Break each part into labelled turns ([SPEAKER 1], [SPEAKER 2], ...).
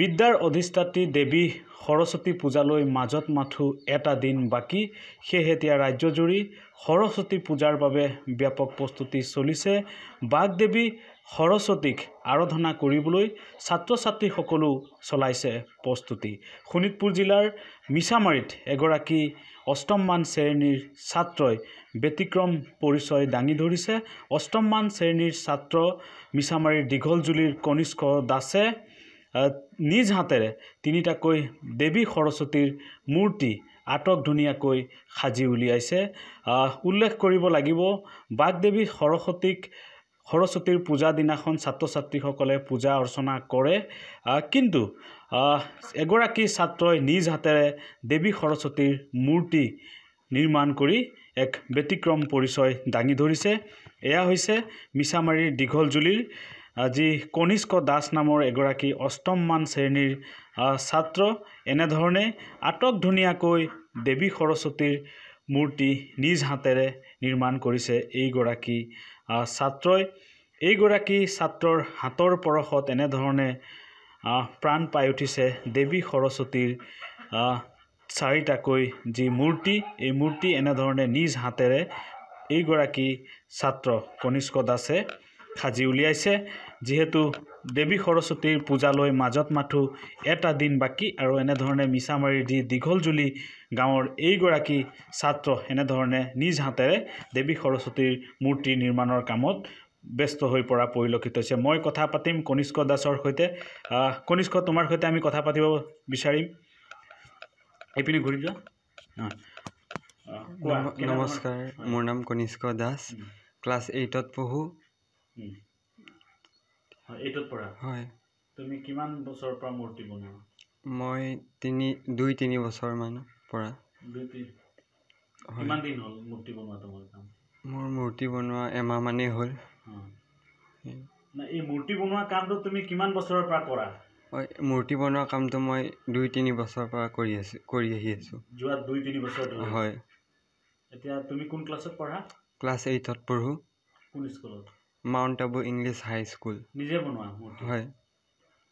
[SPEAKER 1] বিদ্যাৰ অধিষ্ঠাত্ৰী দেৱী সৰস্বতী পূজালৈ মাজত মাথো এটা দিন বাকী সেয়েহে এতিয়া ৰাজ্যজুৰি সৰস্বতী পূজাৰ বাবে ব্যাপক প্ৰস্তুতি চলিছে বাগদেৱী সৰস্বতীক আৰাধনা কৰিবলৈ ছাত্ৰ ছাত্ৰীসকলো চলাইছে প্ৰস্তুতি শোণিতপুৰ জিলাৰ মিছামাৰীত এগৰাকী অষ্টমমান শ্ৰেণীৰ ছাত্ৰই ব্যতিক্ৰম পৰিচয় দাঙি ধৰিছে অষ্টমমান শ্ৰেণীৰ ছাত্ৰ মিছামাৰীৰ দীঘলজুলিৰ কনিষ্ক দাসে নিজ হাতেৰে তিনিটাকৈ দেৱী সৰস্বতীৰ মূৰ্তি আটক ধুনীয়াকৈ সাজি উলিয়াইছে উল্লেখ কৰিব লাগিব দেৱী সৰস্বতীক সৰস্বতীৰ পূজা দিনাখন ছাত্ৰ ছাত্ৰীসকলে পূজা অৰ্চনা কৰে কিন্তু এগৰাকী ছাত্ৰই নিজ হাতেৰে দেৱী সৰস্বতীৰ মূৰ্তি নিৰ্মাণ কৰি এক ব্যতিক্ৰম পৰিচয় দাঙি ধৰিছে এয়া হৈছে মিছামাৰীৰ দীঘলজুলিৰ যি কনিষ্ক দাস নামৰ এগৰাকী অষ্টমমান শ্ৰেণীৰ ছাত্ৰ এনেধৰণে আটক ধুনীয়াকৈ দেৱী সৰস্বতীৰ মূৰ্তি নিজ হাতেৰে নিৰ্মাণ কৰিছে এইগৰাকী ছাত্ৰই এইগৰাকী ছাত্ৰৰ হাতৰ পৰশত এনেধৰণে প্ৰাণ পাই উঠিছে দেৱী সৰস্বতীৰ চাৰিটাকৈ যি মূৰ্তি এই মূৰ্তি এনেধৰণে নিজ হাতেৰে এইগৰাকী ছাত্ৰ কনিষ্ক দাসে সাজি উলিয়াইছে যিহেতু দেৱী সৰস্বতীৰ পূজালৈ মাজত মাথো এটা দিন বাকী আৰু এনেধৰণে দি দীঘল জুলি গাঁৱৰ এইগৰাকী ছাত্ৰ এনেধৰণে নিজ হাতেৰে দেৱী সৰস্বতীৰ মূৰ্তি নিৰ্মাণৰ কামত ব্যস্ত হৈ পৰা পৰিলক্ষিত হৈছে মই কথা পাতিম কনিষ্ক দাসৰ সৈতে কনিষ্ক তোমাৰ সৈতে আমি কথা পাতিব বিচাৰিম এইপিনে ঘূৰি যোৱা নমস্কাৰ
[SPEAKER 2] মোৰ নাম কনিষ্ক দাস ক্লাছ এইটত পঢ়োঁ
[SPEAKER 1] এইটোত পৰা হয় তুমি কিমান বছৰৰ পৰা মূৰ্তি বনোৱা
[SPEAKER 2] মই তিনি দুই তিনি বছৰ মান পৰা
[SPEAKER 1] কিমান দিন হ'ল মূৰ্তি বনোৱা তোমাৰ
[SPEAKER 2] কাম মোৰ মূৰ্তি বনোৱা এমাহ মানেই হ'ল এই
[SPEAKER 1] মূৰ্তি বনোৱা কামটো তুমি কিমান বছৰৰ পৰা কৰা
[SPEAKER 2] মূৰ্তি বনোৱা কামটো মই দুই তিনি বছৰৰ পৰা কৰি আছো কৰি আহি আছো
[SPEAKER 1] যোৱা দুই তিনি বছৰ হয় এতিয়া তুমি কোন ক্লাছত পঢ়া
[SPEAKER 2] ক্লাছ এইটত পঢ়ো কোন স্কুলত Mount Abu English high school
[SPEAKER 1] নিজে বনোৱা মূৰ্তি হয়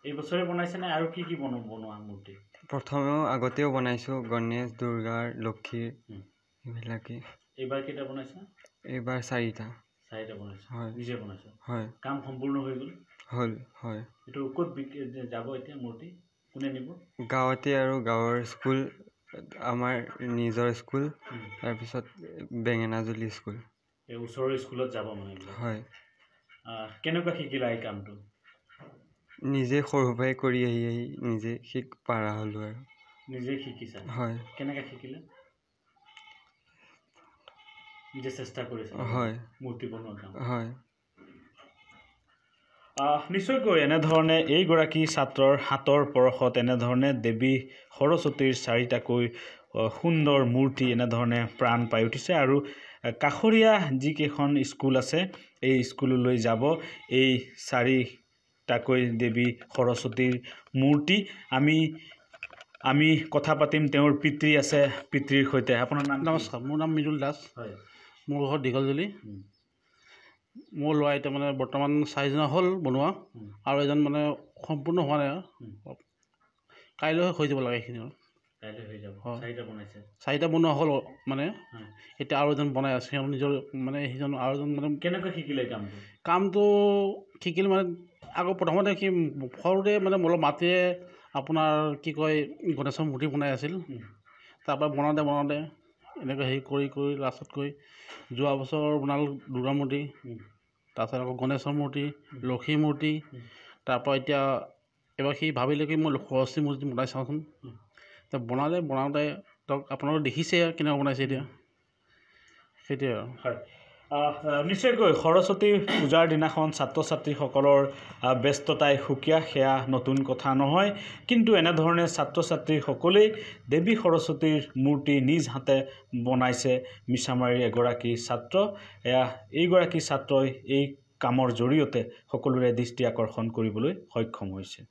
[SPEAKER 1] এই বছৰে বনাইছেনে আৰু কি কি বনো বনোৱা মূৰ্তি
[SPEAKER 2] প্ৰথমেও আগতেও বনাইছোঁ গণেশ দুৰ্গাৰ লক্ষীৰ এইবিলাকেই
[SPEAKER 1] এইবাৰ কেইটা বনাইছা
[SPEAKER 2] এইবাৰ চাৰিটা
[SPEAKER 1] চাৰিটা বনাইছোঁ হয় নিজে বনাইছোঁ হয় কাম সম্পূৰ্ণ হৈ গ'ল হ'ল হয় এইটো ক'ত যাব এতিয়া মূৰ্তি কোনে নিব
[SPEAKER 2] গাঁৱতে আৰু গাঁৱৰ স্কুল আমাৰ নিজৰ স্কুল তাৰপিছত বেঙেনাজুলি স্কুল
[SPEAKER 1] এই ওচৰৰ স্কুলত যাব মানে হয় কেনেকুৱা শিকিলা এই কামটো
[SPEAKER 2] নিজে সৰুৰপৰাই কৰি আহি আহি নিজে শিক পাৰা হ'লোঁ আৰু
[SPEAKER 1] নিজে শিকিছা হয় কেনেকৈ শিকিলা নিজে চেষ্টা কৰিছা হয় মূৰ্তি বনোৱা কাম হয় নিশ্চয়কৈ এনেধৰণে এইগৰাকী ছাত্ৰৰ হাতৰ পৰশত এনেধৰণে দেৱী সৰস্বতীৰ চাৰিটাকৈ সুন্দৰ মূৰ্তি এনেধৰণে প্ৰাণ পাই উঠিছে আৰু কাষৰীয়া যিকেইখন স্কুল আছে এই স্কুললৈ যাব এই চাৰিটাকৈ দেৱী সৰস্বতীৰ মূৰ্তি আমি আমি কথা পাতিম তেওঁৰ পিতৃ আছে পিতৃৰ
[SPEAKER 3] সৈতে আপোনাৰ নাম নমস্কাৰ মোৰ নাম মৃদুল দাস হয় মোৰ ঘৰ দীঘলজুলি মোৰ ল'ৰা এতিয়া মানে বৰ্তমান চাৰিজনা হ'ল বনোৱা আৰু এজন মানে সম্পূৰ্ণ হোৱা নাই কাইলৈ হৈ যাব লাগে এইখিনি আৰু চাৰিটা বনোৱা হ'ল মানে এতিয়া আৰু এজন বনাই আছে সিহঁত নিজৰ মানে সিজন আৰু এজন মানে কেনেকৈ শিকিলে কামটো শিকিলে মানে আকৌ প্ৰথমতে সি সৰুতে মানে মোলৈ মাটিৰে আপোনাৰ কি কয় গণেশৰ মূৰ্তি বনাই আছিল তাৰপৰা বনাওঁতে বনাওঁতে এনেকৈ হেৰি কৰি কৰি লাষ্টত কৰি যোৱা বছৰ বনাল দুৰ্গা মূৰ্তি তাৰপাছত আকৌ গণেশৰ মূৰ্তি লক্ষী মূৰ্তি তাৰপৰা এতিয়া এইবাৰ সি ভাবিলে কি মই সৰস্বতী মূৰ্তি বনাই চাওঁচোন এতিয়া বনালে বনাওঁতে ধৰক আপোনালোকে দেখিছে কেনেকুৱা বনাইছে এতিয়া সেইটোৱে আৰু হয় নিশ্চয়কৈ সৰস্বতী
[SPEAKER 1] পূজাৰ দিনাখন ছাত্ৰ ছাত্ৰীসকলৰ ব্যস্ততাই সুকীয়া সেয়া নতুন কথা নহয় কিন্তু এনেধৰণে ছাত্ৰ ছাত্ৰীসকলেই দেৱী সৰস্বতীৰ মূৰ্তি নিজ হাতে বনাইছে মিছামাৰীৰ এগৰাকী ছাত্ৰ এয়া এইগৰাকী ছাত্ৰই এই কামৰ জৰিয়তে সকলোৰে দৃষ্টি আকৰ্ষণ কৰিবলৈ সক্ষম হৈছে